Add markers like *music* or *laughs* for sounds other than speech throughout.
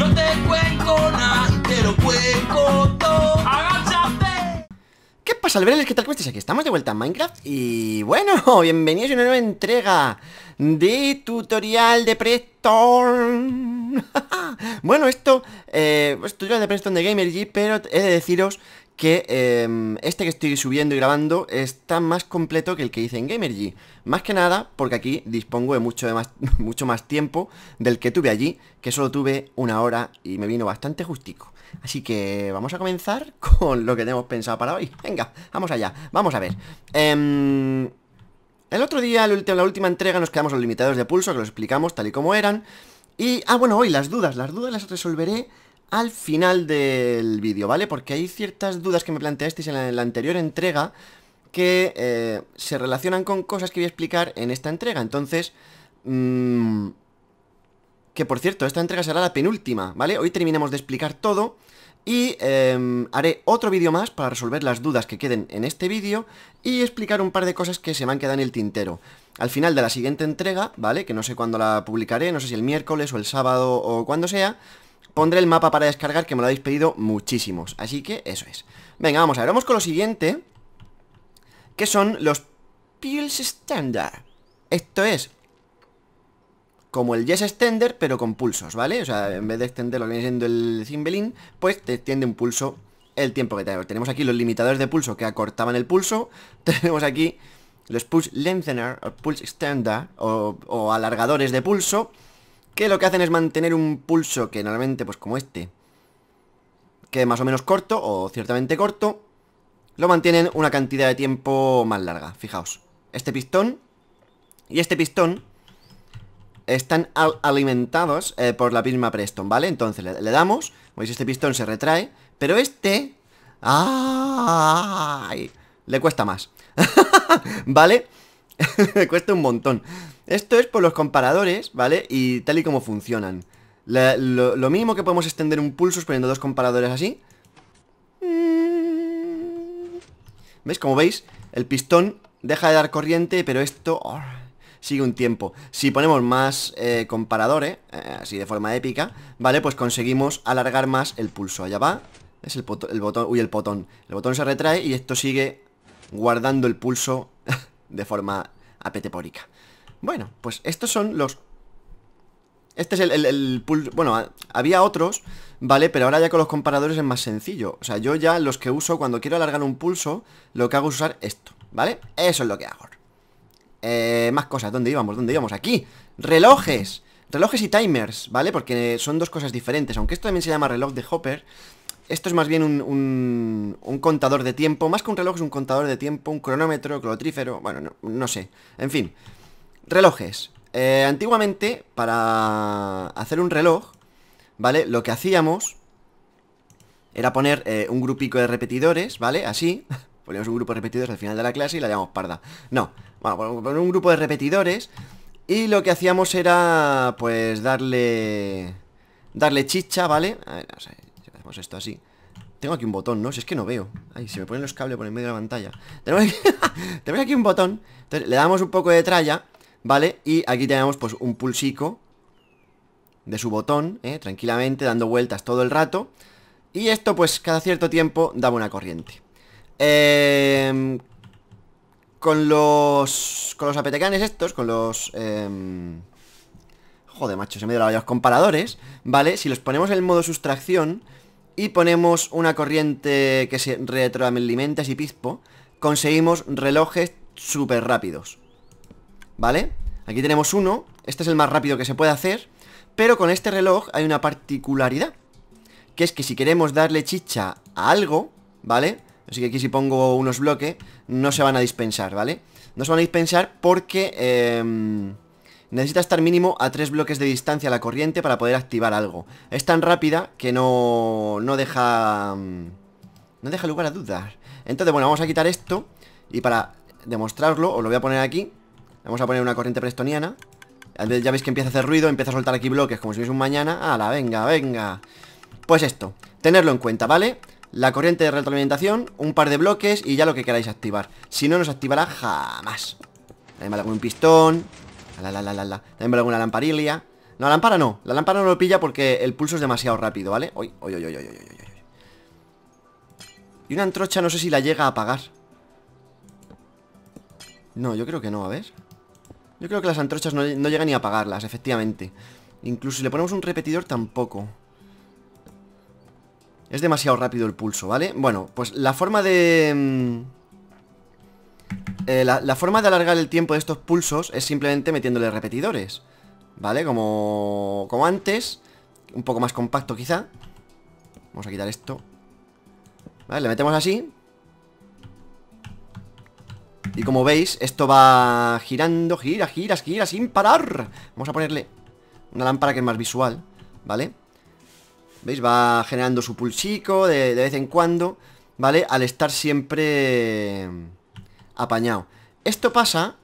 No te cuenco nada, te cuenco todo. ¡Agáchate! ¿Qué pasa, alberes? ¿Qué tal? ¿Cómo estáis? Aquí estamos de vuelta en Minecraft y bueno, *laughs* bienvenidos a una nueva entrega de tutorial de Preston. *laughs* bueno, esto eh, es tutorial de Preston de GamerG, pero he de deciros que em, este que estoy subiendo y grabando está más completo que el que hice en GamerG Más que nada porque aquí dispongo de mucho, de más, *laughs* mucho más tiempo del que tuve allí, que solo tuve una hora y me vino bastante justico. Así que vamos a comenzar *laughs* con lo que tenemos pensado para hoy. Venga, vamos allá, vamos a ver. Em, el otro día, la última entrega, nos quedamos los limitados de pulso, que lo explicamos tal y como eran. Y, ah, bueno, hoy las dudas, las dudas las resolveré al final del vídeo, ¿vale? Porque hay ciertas dudas que me planteasteis en la, anterior entrega que eh, se relacionan con cosas que voy a explicar en esta entrega. Entonces, mm, que por cierto, esta entrega será la penúltima, ¿vale? Hoy terminamos de explicar todo y em, haré otro vídeo más para resolver las dudas que queden en este vídeo y explicar un par de cosas que se me han quedado en el tintero. Al final de la siguiente entrega, ¿vale? Que no sé cuándo la publicaré, no sé si el miércoles o el sábado o cuando sea, Pondré el mapa para descargar que me lo habéis pedido muchísimos Así que eso es Venga, vamos a ver, vamos con lo siguiente Que son los Pulse Standard Esto es como el Yes Extender, pero con pulsos, ¿vale? O sea, en vez de extender lo viene siendo el Zimbelin pues te extiende un pulso el tiempo que tenemos. Tenemos aquí los limitadores de pulso que acortaban el pulso. *laughs* Tenemos aquí los Pulse Lengthener, o Pulse Extender, o alargadores de pulso que lo que hacen es mantener un pulso que normalmente, pues como este, que más o menos corto, o ciertamente corto, lo mantienen una cantidad de tiempo más larga. Fijaos, este pistón y este pistón están alimentados eh, por la misma Preston, ¿vale? Entonces le, le, damos, veis, este pistón se retrae, pero este... ¡Ay! Le cuesta más, *laughs* ¿vale? *laughs* cuesta un montón. Esto es por los comparadores, ¿vale? Y tal y como funcionan. lo, mínimo que podemos extender un pulso es poniendo dos comparadores así. Mm. ¿Veis? Como veis, el pistón deja de dar corriente, pero esto oh, sigue un tiempo. Si ponemos más eh, comparadores, eh, así de forma épica, ¿vale? Pues conseguimos alargar más el pulso. Allá va. Es el, el botón, uy, el botón. El botón se retrae y esto sigue guardando el pulso *laughs* de forma apetepórica. Bueno, pues estos son los... Este es el, el, pulso... Bueno, había otros, ¿vale? Pero ahora ya con los comparadores es más sencillo. O sea, yo ya los que uso cuando quiero alargar un pulso, lo que hago es usar esto, ¿vale? Eso es lo que hago. Eh, más cosas, ¿dónde íbamos? ¿Dónde íbamos? Aquí, relojes Relojes y timers, ¿vale? Porque son dos cosas diferentes Aunque esto también se llama reloj de Hopper esto es más bien un, un, contador de tiempo, más que un reloj es un contador de tiempo, un cronómetro, clotrífero, bueno, no, sé. En fin, relojes. Eh, antiguamente, para hacer un reloj, ¿vale? Lo que hacíamos era poner eh, un grupico de repetidores, ¿vale? Así, *laughs* ponemos un grupo de repetidores al final de la clase y la llamamos parda. No, bueno, un grupo de repetidores y lo que hacíamos era, pues, darle... Darle chicha, ¿vale? A ver, no sé, pues esto así Tengo aquí un botón, ¿no? Si es que no veo Ay, se me ponen los cables por en medio de la pantalla *laughs* Tenemos aquí, un botón Entonces le damos un poco de tralla ¿Vale? Y aquí tenemos pues un pulsico De su botón, ¿eh? Tranquilamente, dando vueltas todo el rato Y esto pues cada cierto tiempo Da buena corriente eh, Con los... Con los apetecanes estos Con los... Em, joder macho, se me dio los comparadores ¿Vale? Si los ponemos en el modo sustracción y ponemos una corriente que se retroalimenta y pispo, conseguimos relojes súper rápidos. ¿Vale? Aquí tenemos uno, este es el más rápido que se puede hacer, pero con este reloj hay una particularidad, que es que si queremos darle chicha a algo, ¿vale? Así que aquí si pongo unos bloques, no se van a dispensar, ¿vale? No se van a dispensar porque... Em, Necesita estar mínimo a tres bloques de distancia la corriente para poder activar algo. Es tan rápida que no, no deja... Mm, no deja lugar a dudas. Entonces, bueno, vamos a quitar esto. Y para demostrarlo, os lo voy a poner aquí. Vamos a poner una corriente prestoniana. Ya veis que empieza a hacer ruido, empieza a soltar aquí bloques como si fuese un mañana. ¡Hala, venga, venga! Pues esto, tenerlo en cuenta, ¿vale? La corriente de retroalimentación, un par de bloques y ya lo que queráis activar. Si no, nos activará jamás. Además, con un pistón, la, la, la, la, la. También vale una lamparilla No, la lámpara no. La lámpara no lo pilla porque el pulso es demasiado rápido, ¿vale? Uy, uy, uy, uy, Y una antrocha no sé si la llega a apagar. No, yo creo que no, a ver. Yo creo que las antrochas no, no llegan ni a apagarlas, efectivamente. Incluso si le ponemos un repetidor, tampoco. Es demasiado rápido el pulso, ¿vale? Bueno, pues la forma de... Mm, eh, la, forma de alargar el tiempo de estos pulsos es simplemente metiéndole repetidores. ¿Vale? Como, antes. Un poco más compacto quizá. Vamos a quitar esto. Vale, le metemos así. Y como veis, esto va girando, gira, gira, gira, sin parar. Vamos a ponerle una lámpara que es más visual, ¿vale? ¿Veis? Va generando su pulsico de, de vez en cuando, ¿vale? Al estar siempre apañado. Esto pasa...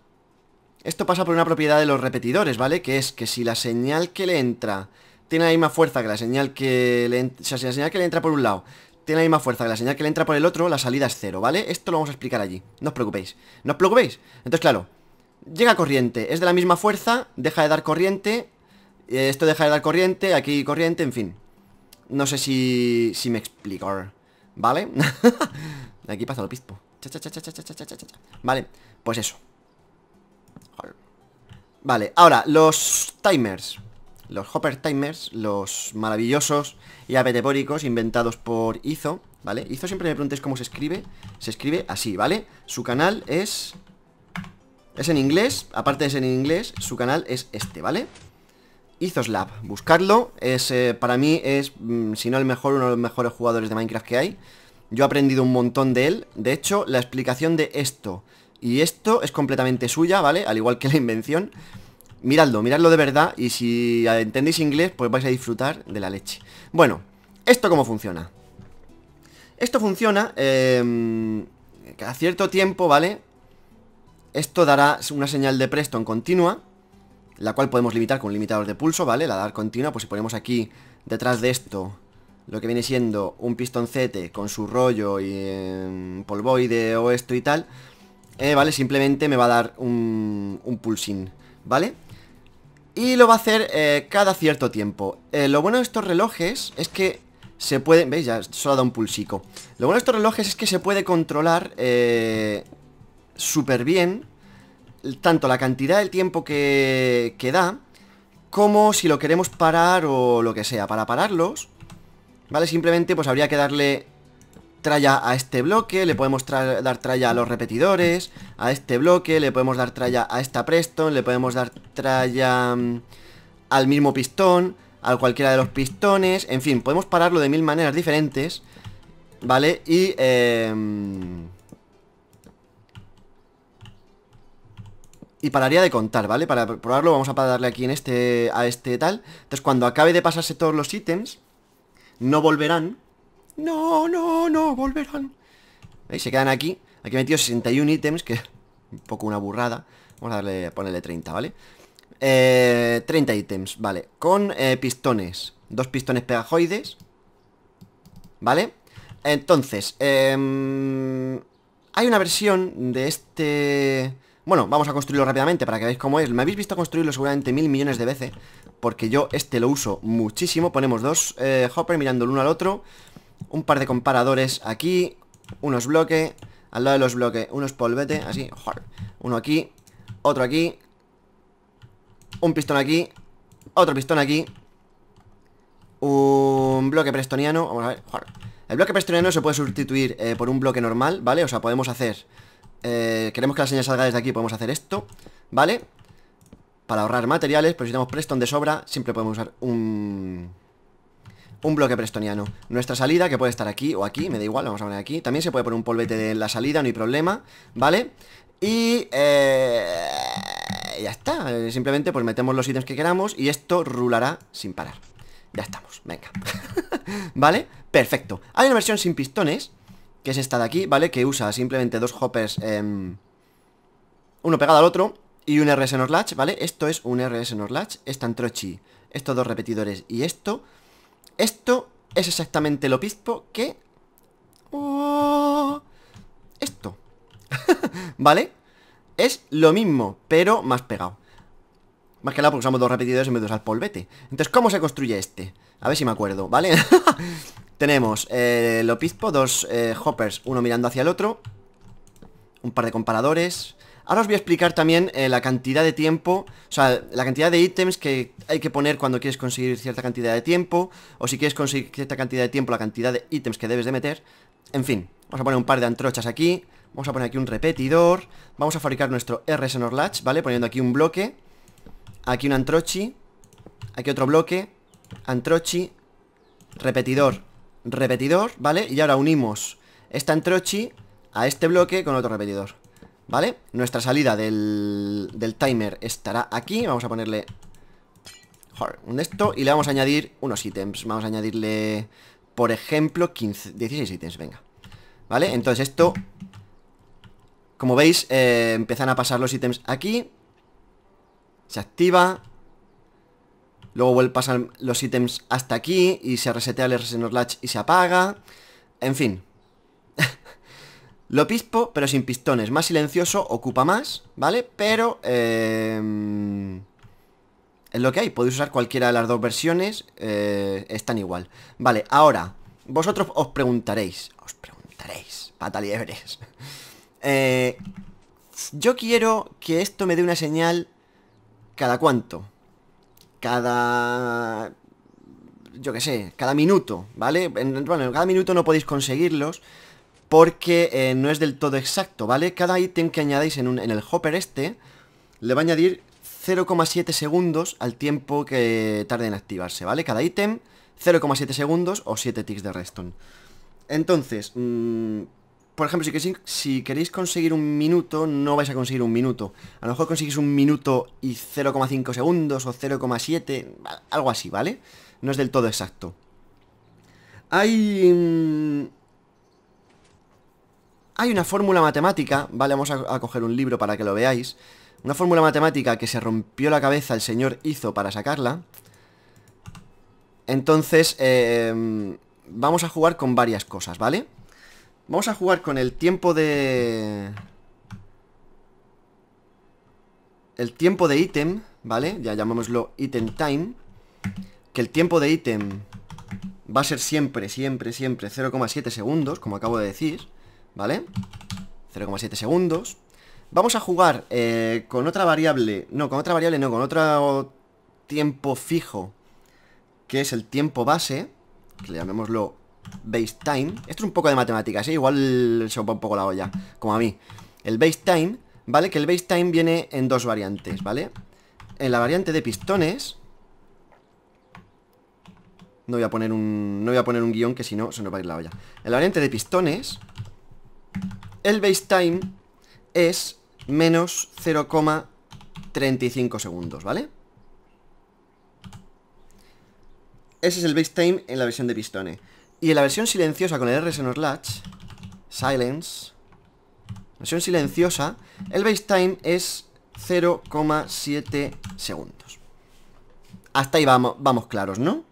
Esto pasa por una propiedad de los repetidores, ¿vale? Que es que si la señal que le entra tiene la misma fuerza que la señal que le... O sea, si la señal que le entra por un lado tiene la misma fuerza que la señal que le entra por el otro, la salida es cero, ¿vale? Esto lo vamos a explicar allí, no os preocupéis. No os preocupéis. Entonces, claro, llega corriente, es de la misma fuerza, deja de dar corriente, eh, esto deja de dar corriente, aquí corriente, en fin. No sé si, si me explico, ¿vale? *laughs* aquí pasa lo pispo vale, pues eso. Vale, ahora, los timers. Los hopper timers, los maravillosos y apetepóricos inventados por Izo, ¿vale? Izo siempre me preguntes cómo se escribe. Se escribe así, ¿vale? Su canal es... Es en inglés, aparte de ser en inglés, su canal es este, ¿vale? Izos buscarlo, es, para mí es, si no el mejor, uno de los mejores jugadores de Minecraft que hay yo he aprendido un montón de él. De hecho, la explicación de esto y esto es completamente suya, ¿vale? Al igual que la invención. Miradlo, miradlo de verdad y si entendéis inglés, pues vais a disfrutar de la leche. Bueno, ¿esto cómo funciona? Esto funciona eh, cada cierto tiempo, ¿vale? Esto dará una señal de Preston continua, la cual podemos limitar con un limitador de pulso, ¿vale? La dar continua, pues si ponemos aquí detrás de esto lo que viene siendo un pistoncete con su rollo y em, polvoide o esto y tal, eh, ¿vale? Simplemente me va a dar un, un pulsín, ¿vale? Y lo va a hacer eh, cada cierto tiempo. Eh, lo bueno de estos relojes es que se puede... ¿Veis? Ya solo da un pulsico. Lo bueno de estos relojes es que se puede controlar súper bien tanto la cantidad del tiempo que, que da como si lo queremos parar o lo que sea. Para pararlos ¿Vale? Simplemente pues habría que darle tralla a este bloque, le podemos dar tralla a los repetidores, a este bloque, le podemos dar tralla a esta Preston, le podemos dar tralla mm, al mismo pistón, a cualquiera de los pistones, en fin, podemos pararlo de mil maneras diferentes, ¿vale? Y... Em, y pararía de contar, ¿vale? Para probarlo vamos a pararle aquí en este, a este tal. Entonces cuando acabe de pasarse todos los ítems, no volverán. No, no, no, volverán. Ahí se quedan aquí. Aquí he metido 61 ítems, que *laughs* un poco una burrada. Vamos a darle, ponerle 30, ¿vale? 30 eh, ítems, vale. Con eh, pistones. Dos pistones pegajoides. ¿Vale? Entonces, em, hay una versión de este... Bueno, vamos a construirlo rápidamente para que veáis cómo es Me habéis visto construirlo seguramente mil millones de veces Porque yo este lo uso muchísimo Ponemos dos hoppers eh, hopper mirando el uno al otro Un par de comparadores aquí Unos bloques Al lado de los bloques unos polvete Así, uno aquí Otro aquí Un pistón aquí Otro pistón aquí Un bloque prestoniano Vamos a ver, El bloque prestoniano se puede sustituir eh, por un bloque normal, ¿vale? O sea, podemos hacer eh, queremos que la señal salga desde aquí, podemos hacer esto, ¿vale? Para ahorrar materiales, pero si tenemos Preston de sobra, siempre podemos usar un... Un bloque prestoniano Nuestra salida, que puede estar aquí o aquí, me da igual, vamos a poner aquí También se puede poner un polvete de la salida, no hay problema, ¿vale? Y... Eh, ya está, eh, simplemente pues metemos los ítems que queramos Y esto rulará sin parar Ya estamos, venga *laughs* ¿Vale? Perfecto Hay una versión sin pistones que es esta de aquí, ¿vale? Que usa simplemente dos hoppers, em, uno pegado al otro y un RS latch, ¿vale? Esto es un RS latch esta trochi estos dos repetidores y esto. Esto es exactamente lo pispo que... ¡Oh! esto, *laughs* ¿vale? Es lo mismo, pero más pegado. Más que nada porque usamos dos repetidores en vez de usar polvete. Entonces, ¿cómo se construye este? A ver si me acuerdo, ¿vale? *laughs* Tenemos eh, el opispo dos eh, hoppers, uno mirando hacia el otro. Un par de comparadores. Ahora os voy a explicar también eh, la cantidad de tiempo, o sea, la cantidad de ítems que hay que poner cuando quieres conseguir cierta cantidad de tiempo, o si quieres conseguir cierta cantidad de tiempo, la cantidad de ítems que debes de meter. En fin, vamos a poner un par de antrochas aquí, vamos a poner aquí un repetidor, vamos a fabricar nuestro RSNOR Latch, ¿vale? Poniendo aquí un bloque, aquí un antrochi, aquí otro bloque, antrochi, repetidor, repetidor, ¿vale? Y ahora unimos esta entrochi a este bloque con otro repetidor ¿Vale? Nuestra salida del, del timer estará aquí Vamos a ponerle un esto Y le vamos a añadir unos ítems Vamos a añadirle, por ejemplo, 15, 16 ítems, venga ¿Vale? Entonces esto Como veis, Empezan eh, empiezan a pasar los ítems aquí Se activa Luego vuelve pasar los ítems hasta aquí y se resetea el Resenor Latch y se apaga. En fin. *laughs* Lo pispo, pero sin pistones. Más silencioso, ocupa más, ¿vale? Pero... Em, es lo que hay. Podéis usar cualquiera de las dos versiones. Eh, están igual. Vale, ahora. Vosotros os preguntaréis. Os preguntaréis. Pataliebres. *laughs* Eh, yo quiero que esto me dé una señal cada cuánto cada... Yo qué sé, cada minuto, ¿vale? bueno, cada minuto no podéis conseguirlos porque eh, no es del todo exacto, ¿vale? Cada ítem que añadáis en, un, en el hopper este le va a añadir 0,7 segundos al tiempo que tarde en activarse, ¿vale? Cada ítem 0,7 segundos o 7 ticks de redstone. Entonces, mm, por ejemplo, si queréis, si queréis conseguir un minuto, no vais a conseguir un minuto. A lo mejor conseguís un minuto y 0,5 segundos o 0,7, algo así, ¿vale? No es del todo exacto. Hay... Mm, hay una fórmula matemática, ¿vale? Vamos a, coger un libro para que lo veáis. Una fórmula matemática que se rompió la cabeza el señor hizo para sacarla. Entonces, em, vamos a jugar con varias cosas, ¿vale? Vamos a jugar con el tiempo de... El tiempo de ítem, ¿vale? Ya llamémoslo ítem time. Que el tiempo de ítem va a ser siempre, siempre, siempre 0,7 segundos, como acabo de decir, ¿vale? 0,7 segundos. Vamos a jugar eh, con otra variable, no, con otra variable no, con otro tiempo fijo, que es el tiempo base, que le llamémoslo base time Esto es un poco de matemáticas, ¿eh? igual se va un poco la olla Como a mí El base time, ¿vale? Que el base time viene en dos variantes, ¿vale? En la variante de pistones No voy a poner un, no voy a poner un guión que si no se nos va a ir la olla En la variante de pistones El base time es menos 0,35 segundos, ¿vale? Ese es el base time en la versión de pistones y en la versión silenciosa con el RSN Slash, Silence, versión silenciosa, el base time es 0,7 segundos. Hasta ahí vamos, vamos claros, ¿no?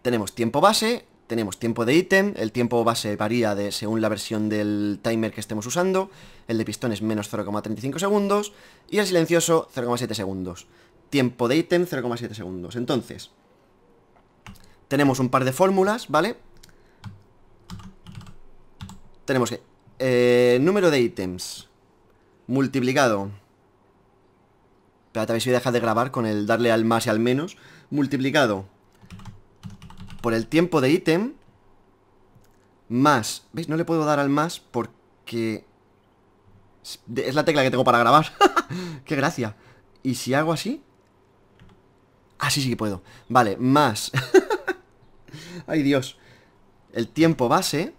Tenemos tiempo base, tenemos tiempo de ítem, el tiempo base varía de, según la versión del timer que estemos usando, el de pistón es menos 0,35 segundos y el silencioso 0,7 segundos. Tiempo de ítem 0,7 segundos. Entonces, tenemos un par de fórmulas, ¿vale? Tenemos que... Eh, número de ítems. Multiplicado. pero a ver si voy a dejar de grabar con el darle al más y al menos. Multiplicado. Por el tiempo de ítem. Más. ¿Veis? No le puedo dar al más porque... Es la tecla que tengo para grabar. *laughs* ¡Qué gracia! ¿Y si hago así? Así ah, sí, sí que puedo. Vale, más... *laughs* *laughs* Ay, Dios. El tiempo base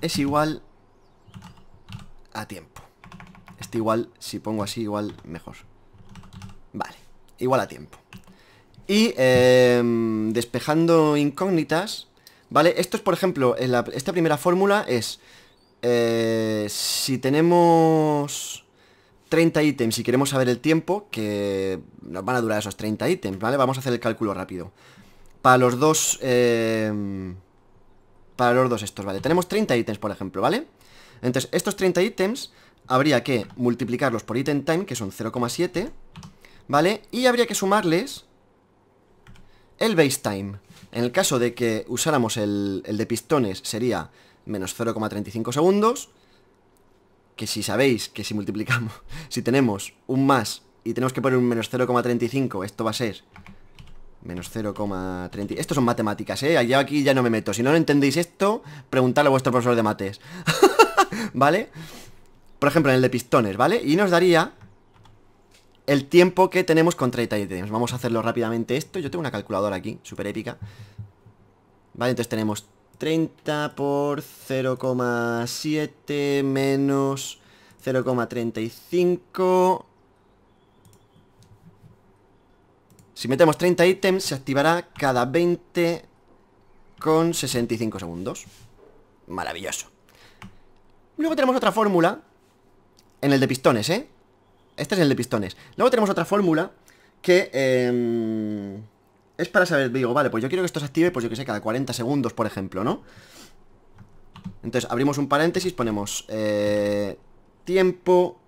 es igual a tiempo. Este igual, si pongo así, igual mejor. Vale, igual a tiempo. Y em, despejando incógnitas, ¿vale? Esto es, por ejemplo, esta primera fórmula es... Eh, si tenemos... 30 ítems si queremos saber el tiempo que nos van a durar esos 30 ítems, ¿vale? Vamos a hacer el cálculo rápido. Para los dos... Eh, para los dos estos, ¿vale? Tenemos 30 ítems, por ejemplo, ¿vale? Entonces, estos 30 ítems habría que multiplicarlos por ítem time, que son 0,7, ¿vale? Y habría que sumarles el base time. En el caso de que usáramos el, el de pistones sería menos 0,35 segundos que si sabéis que si multiplicamos, *laughs* si tenemos un más y tenemos que poner un menos 0,35, esto va a ser menos 0,30. Esto son matemáticas, ¿eh? aquí ya no me meto. Si no lo entendéis esto, preguntadle a vuestro profesor de mates. *laughs* ¿Vale? Por ejemplo, en el de pistones, ¿vale? Y nos daría el tiempo que tenemos contra ítems. Vamos a hacerlo rápidamente esto. Yo tengo una calculadora aquí, súper épica. Vale, entonces tenemos 30 por 0,7 menos 0,35. Si metemos 30 ítems, se activará cada 20 con 65 segundos. Maravilloso. Luego tenemos otra fórmula. En el de pistones, ¿eh? Este es el de pistones. Luego tenemos otra fórmula que... Em, es para saber, digo, vale, pues yo quiero que esto se active, pues yo que sé, cada 40 segundos, por ejemplo, ¿no? Entonces abrimos un paréntesis, ponemos eh, tiempo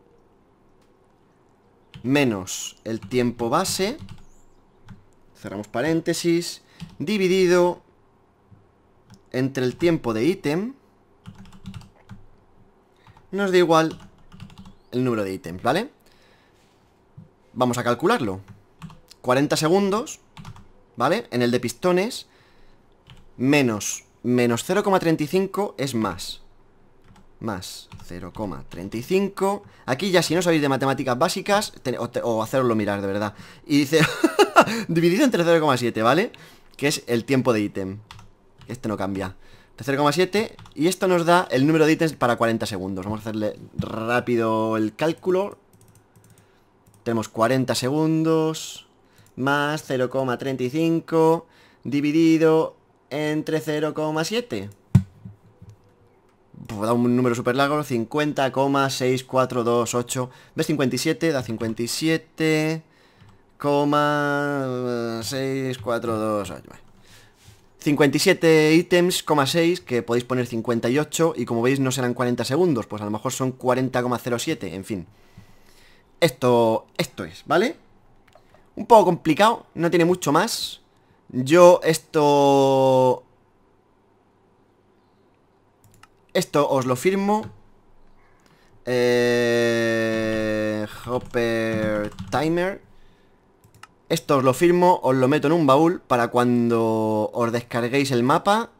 menos el tiempo base, cerramos paréntesis, dividido entre el tiempo de ítem, nos da igual el número de ítems, ¿vale? Vamos a calcularlo. 40 segundos ¿Vale? En el de pistones Menos Menos 0,35 es más Más 0,35 Aquí ya si no sabéis de matemáticas básicas o, o, haceroslo mirar, de verdad Y dice *laughs* Dividido entre 0,7, ¿vale? Que es el tiempo de ítem Este no cambia 0,7 Y esto nos da el número de ítems para 40 segundos Vamos a hacerle rápido el cálculo Tenemos 40 segundos más 0,35 dividido entre 0,7. Pues da un número súper largo, 50,6428. ¿Ves 57? Da 57... 57 ítems, 6, que podéis poner 58 y como veis no serán 40 segundos, pues a lo mejor son 40,07, en fin. Esto, esto es, ¿vale? Un poco complicado, no tiene mucho más Yo esto... Esto os lo firmo eh... Hopper Timer Esto os lo firmo, os lo meto en un baúl Para cuando os descarguéis el mapa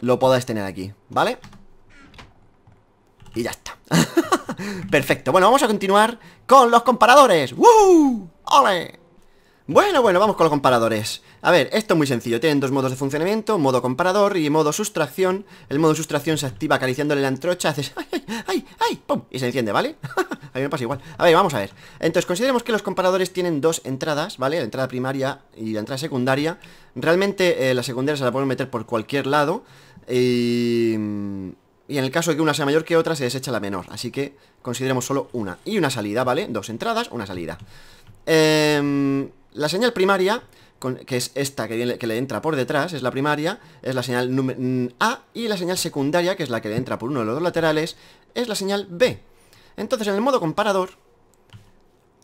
Lo podáis tener aquí, ¿vale? Y ya está *laughs* *laughs* Perfecto, bueno, vamos a continuar con los comparadores ¡Woo! ¡Ole! Bueno, bueno, vamos con los comparadores A ver, esto es muy sencillo, tienen dos modos de funcionamiento Modo comparador y modo sustracción El modo sustracción se activa acariciándole la antrocha Haces *laughs* ¡ay, ay, ay, ay! pum Y se enciende, ¿vale? *laughs* a mí me pasa igual A ver, vamos a ver Entonces, consideremos que los comparadores tienen dos entradas, ¿vale? La entrada primaria y la entrada secundaria Realmente, eh, la secundaria se la podemos meter por cualquier lado Y y en el caso de que una sea mayor que otra, se desecha la menor. Así que consideremos solo una. Y una salida, ¿vale? Dos entradas, una salida. Em, la señal primaria, que es esta que, que, le entra por detrás, es la primaria, es la señal mm, A. Y la señal secundaria, que es la que le entra por uno de los dos laterales, es la señal B. Entonces, en el modo comparador,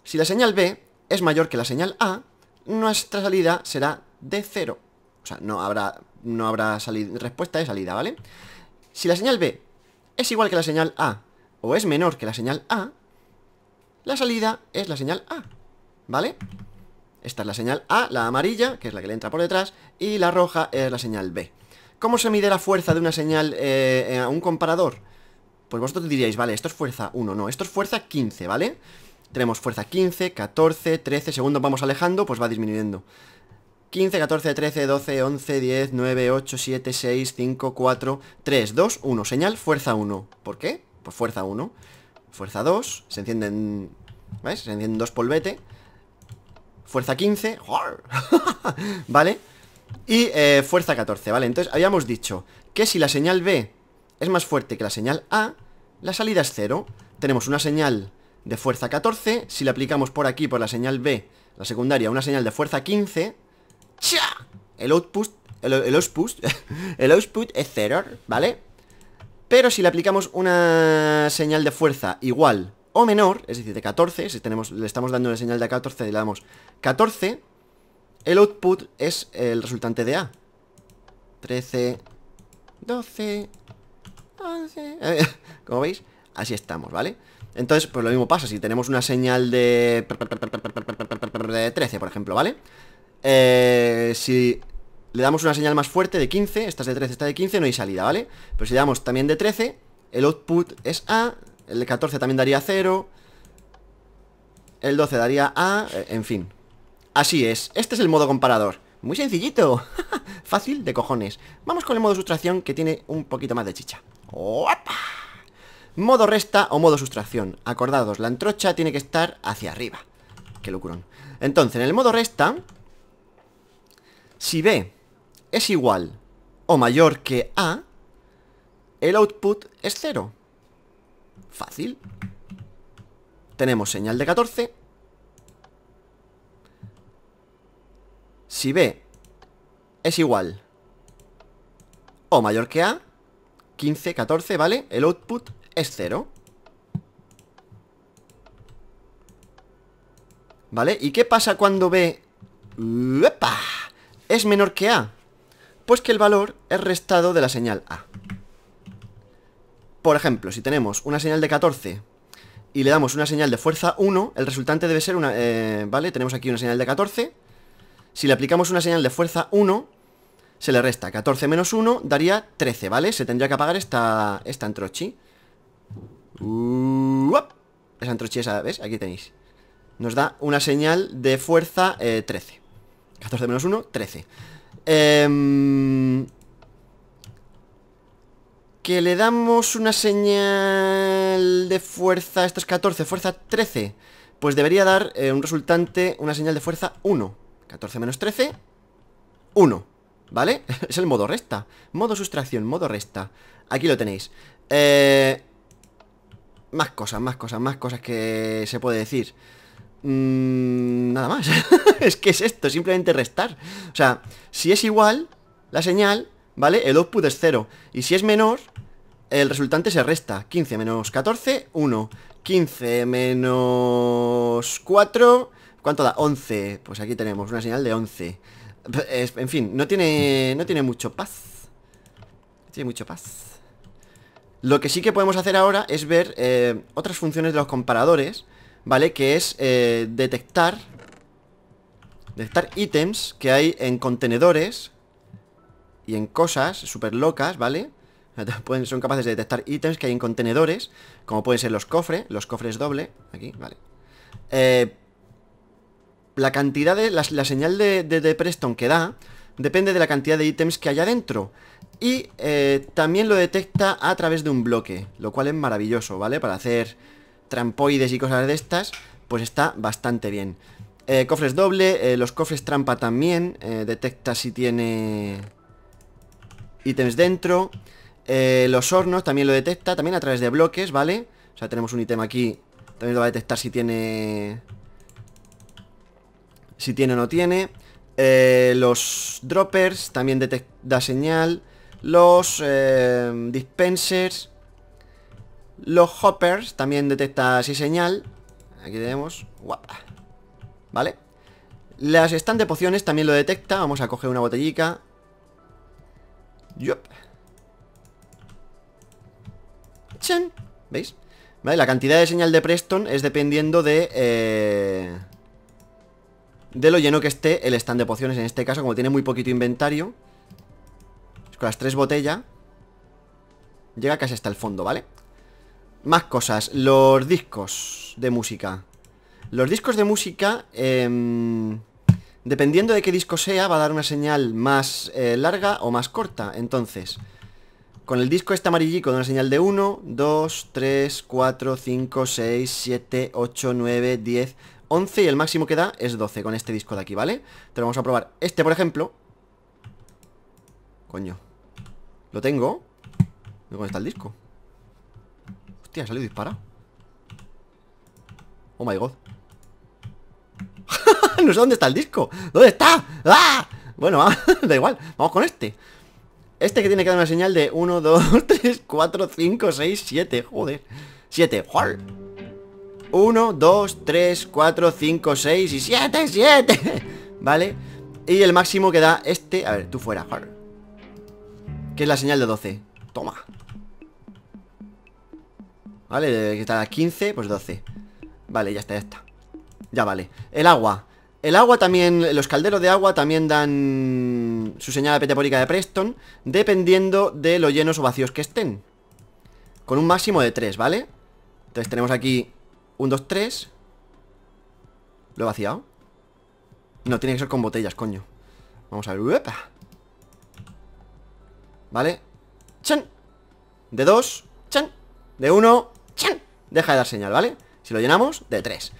si la señal B es mayor que la señal A, nuestra salida será de cero. O sea, no habrá, no habrá respuesta de salida, ¿vale? vale si la señal B es igual que la señal A o es menor que la señal A, la salida es la señal A, ¿vale? Esta es la señal A, la amarilla, que es la que le entra por detrás, y la roja es la señal B. ¿Cómo se mide la fuerza de una señal eh, a un comparador? Pues vosotros diríais, vale, esto es fuerza 1, no, esto es fuerza 15, ¿vale? Tenemos fuerza 15, 14, 13, segundos vamos alejando, pues va disminuyendo. 15, 14, 13, 12, 11, 10, 9, 8, 7, 6, 5, 4, 3, 2, 1. Señal, fuerza 1. ¿Por qué? Pues fuerza 1. Fuerza 2. Se encienden... ¿Ves? Se encienden dos polvete. Fuerza 15. *laughs* ¿Vale? Y eh, fuerza 14, ¿vale? Entonces habíamos dicho que si la señal B es más fuerte que la señal A, la salida es 0. Tenemos una señal de fuerza 14. Si la aplicamos por aquí, por la señal B, la secundaria, una señal de fuerza 15, el output, *laughs* el, output, es cero, ¿vale? Pero si le aplicamos una señal de fuerza igual o menor, es decir, de 14, si tenemos, le estamos dando una señal de 14 y le damos 14, el output es el resultante de A. 13, 12, 11... Como veis, así estamos, ¿vale? Entonces, pues lo mismo pasa, si tenemos una señal de 13, por ejemplo, ¿vale? Eh, si le damos una señal más fuerte de 15, esta es de 13, esta de 15, no hay salida, ¿vale? Pero si le damos también de 13, el output es A, el de 14 también daría 0, el 12 daría A, eh, en fin. Así es, este es el modo comparador. Muy sencillito, *laughs* fácil de cojones. Vamos con el modo sustracción que tiene un poquito más de chicha. ¡Opa! Modo resta o modo sustracción. Acordados, la antrocha tiene que estar hacia arriba. Qué locurón. Entonces, en el modo resta, si B es igual o mayor que A, el output es cero Fácil. Tenemos señal de 14. Si B es igual o mayor que A, 15, 14, ¿vale? El output es cero ¿Vale? ¿Y qué pasa cuando B... ¡Epa! es menor que A, pues que el valor es restado de la señal A. Por ejemplo, si tenemos una señal de 14 y le damos una señal de fuerza 1, el resultante debe ser una... Eh, ¿Vale? Tenemos aquí una señal de 14. Si le aplicamos una señal de fuerza 1, se le resta 14 menos 1, daría 13, ¿vale? Se tendría que apagar esta, esta antrochi. Uh, esa antrochi esa, ¿ves? Aquí tenéis. Nos da una señal de fuerza 13. Eh, 14 menos 1, 13. Eh, que le damos una señal de fuerza, esto es 14, fuerza 13. Pues debería dar eh, un resultante, una señal de fuerza 1. 14 menos 13, 1. ¿Vale? *laughs* es el modo resta. Modo sustracción, modo resta. Aquí lo tenéis. Eh, más cosas, más cosas, más cosas que se puede decir. Mm, nada más. *laughs* es que es esto, simplemente restar. O sea, si es igual, la señal, ¿vale? El output es 0. Y si es menor, el resultante se resta. 15 menos 14, 1. 15 menos 4... ¿Cuánto da? 11. Pues aquí tenemos una señal de 11. en fin, no tiene, no tiene mucho paz. No Tiene mucho paz. Lo que sí que podemos hacer ahora es ver eh, otras funciones de los comparadores ¿vale? Que es eh, detectar Detectar ítems que hay en contenedores Y en cosas súper locas, ¿vale? *laughs* Pueden, son capaces de detectar ítems que hay en contenedores Como pueden ser los cofres, los cofres doble Aquí, vale eh, La cantidad de... La, señal de, de, Preston que da Depende de la cantidad de ítems que hay adentro Y eh, también lo detecta a través de un bloque Lo cual es maravilloso, ¿vale? Para hacer trampoides y cosas de estas, pues está bastante bien. Eh, cofres doble, eh, los cofres trampa también, eh, detecta si tiene ítems dentro. los hornos también lo detecta, también a través de bloques, ¿vale? O sea, tenemos un ítem aquí, también lo va a detectar si tiene... Si tiene o no tiene. los droppers también detecta señal. Los dispensers los hoppers también detecta así señal. Aquí tenemos. Guapa. ¿Vale? Las stand de pociones también lo detecta. Vamos a coger una botellica. Yup. Chen, ¿Veis? ¿Vale? La cantidad de señal de Preston es dependiendo de... Eh, de lo lleno que esté el stand de pociones. En este caso, como tiene muy poquito inventario... Con las tres botellas... Llega casi hasta el fondo, ¿vale? Más cosas, los discos de música Los discos de música em, Dependiendo de qué disco sea Va a dar una señal más eh, larga o más corta Entonces Con el disco este amarillico da una señal de 1 2, 3, 4, 5, 6, 7, 8, 9, 10 11 y el máximo que da es 12 Con este disco de aquí, ¿vale? Te lo vamos a probar Este, por ejemplo Coño Lo tengo ¿Dónde está el disco? Hostia, salió disparado Oh my god *laughs* No sé dónde está el disco ¿Dónde está? ¡Ah! Bueno, *laughs* da igual, vamos con este Este que tiene que dar una señal de 1, 2, 3, 4, 5, 6, 7 Joder, 7 1, 2, 3, 4, 5, 6 y 7, 7 *laughs* Vale, y el máximo que da este A ver, tú fuera, Que es la señal de 12 Toma ¿Vale? Que está 15, pues 12 Vale, ya está, ya está Ya vale El agua El agua también, los calderos de agua también dan su señal petabólica de Preston Dependiendo de lo llenos o vacíos que estén Con un máximo de 3, ¿vale? Entonces tenemos aquí 1, 2, 3 ¿Lo he vaciado? No, tiene que ser con botellas, coño Vamos a ver ¿Vale? ¡Chan! De 2 ¡Chan! De 1 ¡Chan! Deja de dar señal, ¿vale? Si lo llenamos, de 3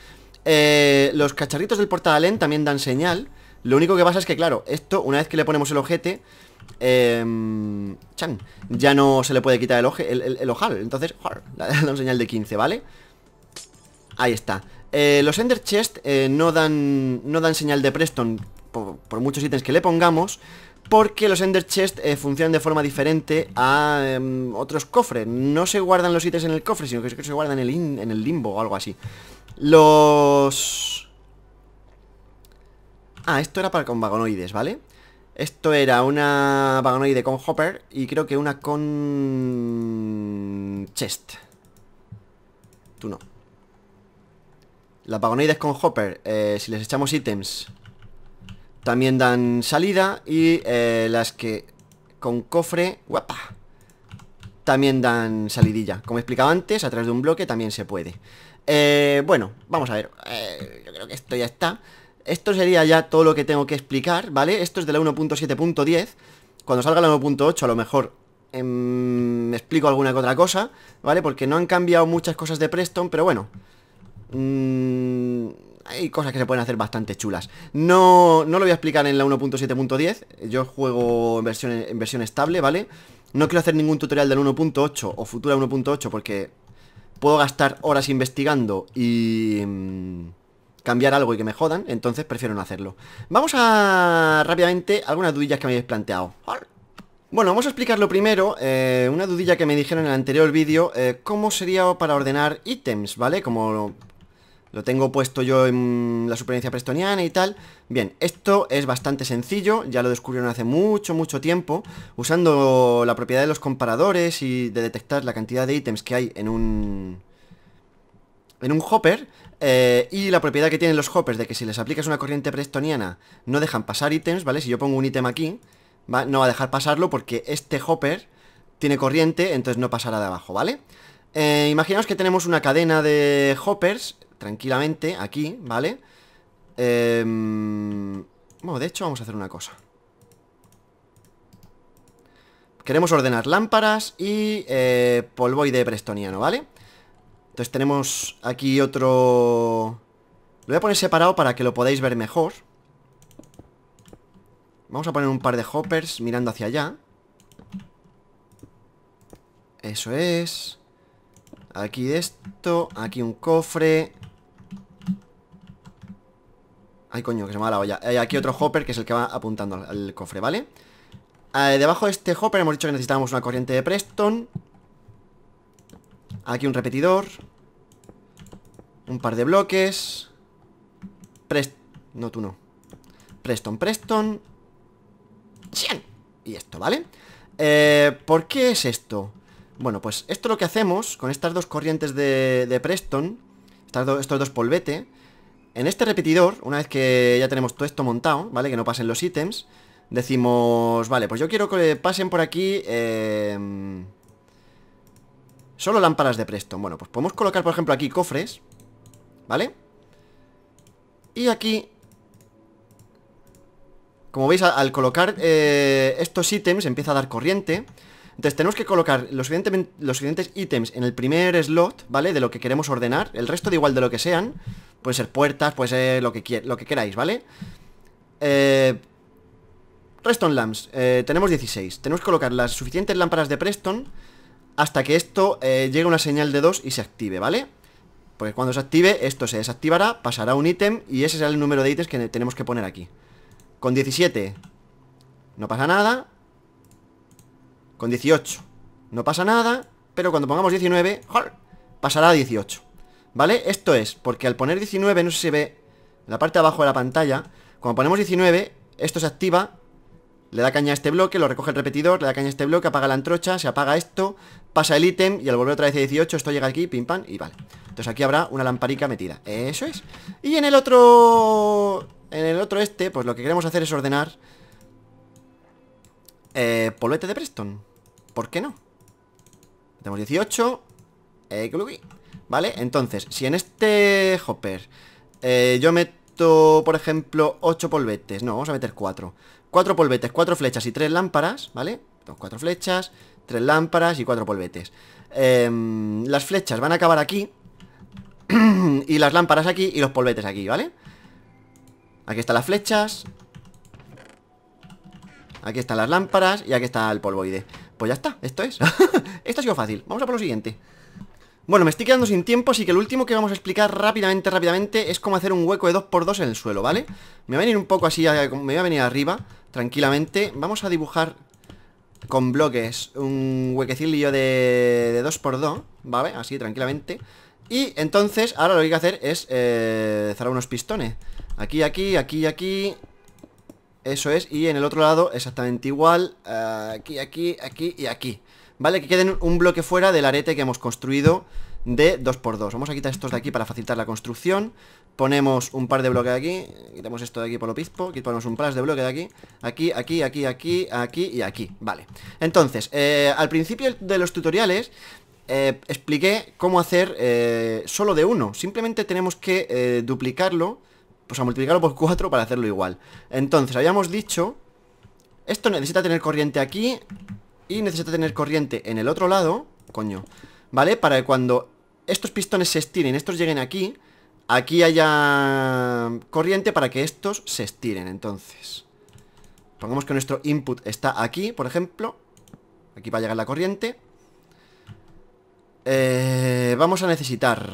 eh, Los cacharritos del portalen también dan señal Lo único que pasa es que, claro, esto, una vez que le ponemos el ojete em, Chan Ya no se le puede quitar el, el, ojal Entonces, *laughs* Le da un señal de 15, ¿vale? Ahí está eh, Los Ender Chest eh, no, dan, no dan señal de Preston por muchos ítems que le pongamos porque los Ender Chest eh, funcionan de forma diferente a em, otros cofres. No se guardan los ítems en el cofre, sino que se guardan en el, limbo o algo así. Los... Ah, esto era para con vagonoides, ¿vale? Esto era una vagonoide con hopper y creo que una con... chest. Tú no. Las vagonoides con hopper, eh, si les echamos ítems también dan salida y eh, las que con cofre... ¡Guapa! También dan salidilla. Como explicaba antes, a través de un bloque también se puede. Eh, bueno, vamos a ver. Eh, yo creo que esto ya está. Esto sería ya todo lo que tengo que explicar, ¿vale? Esto es de la 1.7.10. Cuando salga la 1.8 a lo mejor em, me explico alguna que otra cosa, ¿vale? Porque no han cambiado muchas cosas de Preston, pero bueno. Mmm hay cosas que se pueden hacer bastante chulas. No, no lo voy a explicar en la 1.7.10, yo juego en versión, versión estable, ¿vale? No quiero hacer ningún tutorial del 1.8 o futura 1.8 porque puedo gastar horas investigando y mm, cambiar algo y que me jodan, entonces prefiero no hacerlo. Vamos a rápidamente algunas dudillas que me habéis planteado. Bueno, vamos a explicarlo primero, eh, una dudilla que me dijeron en el anterior vídeo, eh, cómo sería para ordenar ítems, ¿vale? Como lo tengo puesto yo en la supervivencia prestoniana y tal. Bien, esto es bastante sencillo, ya lo descubrieron hace mucho, mucho tiempo, usando la propiedad de los comparadores y de detectar la cantidad de ítems que hay en un... en un hopper, eh, y la propiedad que tienen los hoppers de que si les aplicas una corriente prestoniana no dejan pasar ítems, ¿vale? Si yo pongo un ítem aquí, no va a dejar pasarlo porque este hopper tiene corriente, entonces no pasará de abajo, ¿vale? Eh, imaginaos que tenemos una cadena de hoppers tranquilamente aquí, ¿vale? Em, bueno, de hecho vamos a hacer una cosa. Queremos ordenar lámparas y eh, polvoide prestoniano, ¿vale? Entonces tenemos aquí otro... Lo voy a poner separado para que lo podáis ver mejor. Vamos a poner un par de hoppers mirando hacia allá. Eso es. Aquí esto, aquí un cofre. Ay, coño, que se me va la olla Hay eh, Aquí otro hopper que es el que va apuntando al, cofre, ¿vale? Eh, debajo de este hopper hemos dicho que necesitábamos una corriente de Preston Aquí un repetidor Un par de bloques Preston No, tú no Preston, Preston 100. Y esto, ¿vale? Eh, ¿Por qué es esto? Bueno, pues esto lo que hacemos con estas dos corrientes de, Preston, estas estos dos polvete, en este repetidor, una vez que ya tenemos todo esto montado, ¿vale? Que no pasen los ítems, decimos, vale, pues yo quiero que pasen por aquí... Em, solo lámparas de presto. Bueno, pues podemos colocar, por ejemplo, aquí cofres, ¿vale? Y aquí... Como veis, al colocar eh, estos ítems empieza a dar corriente. Entonces tenemos que colocar los, los siguientes ítems en el primer slot, ¿vale? De lo que queremos ordenar, el resto de igual de lo que sean... Puede ser puertas, puede ser lo que, lo que queráis, ¿vale? Eh, Reston Lamps, eh, tenemos 16 Tenemos que colocar las suficientes lámparas de Preston Hasta que esto eh, llegue a una señal de 2 y se active, ¿vale? Porque cuando se active, esto se desactivará Pasará un ítem y ese será el número de ítems que tenemos que poner aquí Con 17 No pasa nada Con 18 No pasa nada Pero cuando pongamos 19 Pasará a 18 ¿Vale? Esto es, porque al poner 19, no sé si se ve en la parte de abajo de la pantalla Cuando ponemos 19, esto se activa Le da caña a este bloque, lo recoge el repetidor Le da caña a este bloque, apaga la antrocha, se apaga esto Pasa el ítem y al volver otra vez a 18 Esto llega aquí, pim pam, y vale Entonces aquí habrá una lamparica metida, eso es Y en el otro... En el otro este, pues lo que queremos hacer es ordenar eh, Polvete de Preston ¿Por qué no? Tenemos 18 eh, ¿Vale? Entonces, si en este hopper eh, yo meto, por ejemplo, 8 polvetes, no, vamos a meter 4. 4 polvetes, 4 flechas y 3 lámparas, ¿vale? Cuatro 4 flechas, 3 lámparas y 4 polvetes. Em, las flechas van a acabar aquí, *clears throat* y las lámparas aquí y los polvetes aquí, ¿vale? Aquí están las flechas Aquí están las lámparas Y aquí está el polvoide Pues ya está, esto es *laughs* Esto ha sido fácil Vamos a por lo siguiente bueno, me estoy quedando sin tiempo, así que el último que vamos a explicar rápidamente, rápidamente, es cómo hacer un hueco de 2x2 en el suelo, ¿vale? Me va a venir un poco así, me voy a venir arriba, tranquilamente. Vamos a dibujar con bloques un huequecillo de, 2x2, ¿vale? Así, tranquilamente. Y entonces, ahora lo que hay que hacer es eh, cerrar unos pistones. Aquí, aquí, aquí, aquí. Eso es, y en el otro lado exactamente igual. aquí, aquí, aquí y aquí. ¿vale? Que queden un bloque fuera del arete que hemos construido de 2x2. Vamos a quitar estos de aquí para facilitar la construcción. Ponemos un par de bloques de aquí. Quitamos esto de aquí por lo pispo. Quitamos un par de bloques de aquí. Aquí, aquí, aquí, aquí, aquí y aquí. Vale. Entonces, eh, al principio de los tutoriales... Eh, expliqué cómo hacer eh, solo de uno. Simplemente tenemos que duplicarlo, pues a multiplicarlo por 4 para hacerlo igual. Entonces, habíamos dicho... Esto necesita tener corriente aquí y necesita tener corriente en el otro lado Coño, ¿vale? Para que cuando estos pistones se estiren, estos lleguen aquí Aquí haya corriente para que estos se estiren Entonces Pongamos que nuestro input está aquí, por ejemplo Aquí va a llegar la corriente eh, Vamos a necesitar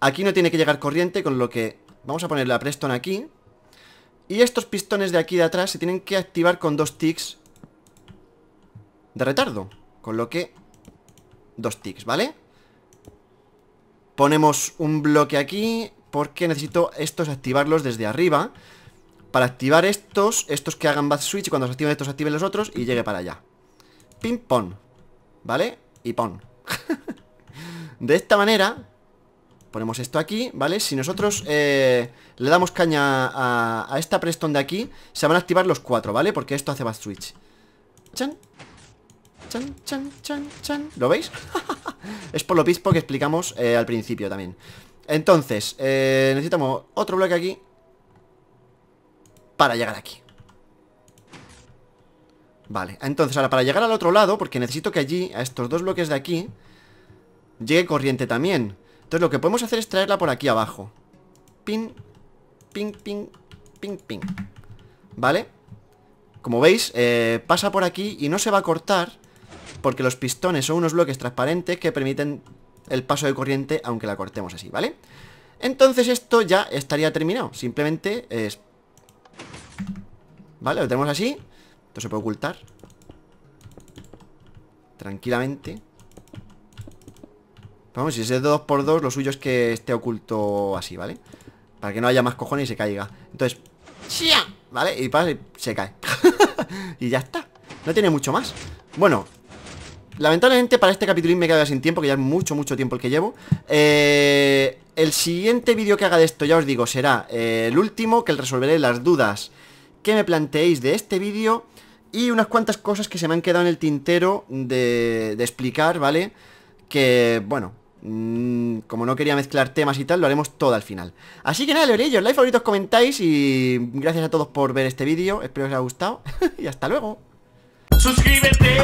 Aquí no tiene que llegar corriente Con lo que vamos a poner la Preston aquí Y estos pistones de aquí de atrás Se tienen que activar con dos ticks de retardo Con lo que... Dos ticks, ¿vale? Ponemos un bloque aquí Porque necesito estos activarlos desde arriba Para activar estos Estos que hagan bad switch Y cuando se activen estos, activen los otros Y llegue para allá Ping pon ¿Vale? Y pon *laughs* De esta manera Ponemos esto aquí, ¿vale? Si nosotros eh, le damos caña a, esta Preston de aquí Se van a activar los cuatro, ¿vale? Porque esto hace bad switch Chan Chan, chan, chan, chan. ¿Lo veis? *laughs* es por lo pispo que explicamos eh, al principio también. Entonces, eh, necesitamos otro bloque aquí para llegar aquí. Vale, entonces ahora para llegar al otro lado, porque necesito que allí, a estos dos bloques de aquí, llegue corriente también. Entonces lo que podemos hacer es traerla por aquí abajo. Ping, ping, ping, ping, ping. ¿Vale? Como veis, eh, pasa por aquí y no se va a cortar porque los pistones son unos bloques transparentes que permiten el paso de corriente aunque la cortemos así, ¿vale? Entonces esto ya estaría terminado, simplemente es... Vale, lo tenemos así, esto se puede ocultar Tranquilamente Vamos, si es de 2x2 lo suyo es que esté oculto así, ¿vale? Para que no haya más cojones y se caiga Entonces, ¿vale? y se cae *laughs* Y ya está, no tiene mucho más Bueno, Lamentablemente para este capítulo me quedo sin tiempo Que ya es mucho, mucho tiempo el que llevo eh, El siguiente vídeo que haga de esto, ya os digo, será eh, el último Que resolveré las dudas que me planteéis de este vídeo Y unas cuantas cosas que se me han quedado en el tintero de, explicar, ¿vale? Que, bueno, mm, como no quería mezclar temas y tal, lo haremos todo al final. Así que nada, leorillos, like, favoritos, comentáis y gracias a todos por ver este vídeo, espero que os haya gustado *laughs* y hasta luego. Suscríbete.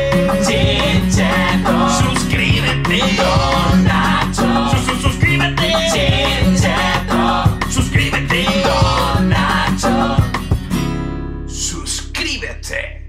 Chincheto. Suscríbete. Don Nacho. Sus -sus suscríbete. Chincheto. Suscríbete. Don Nacho. Suscríbete.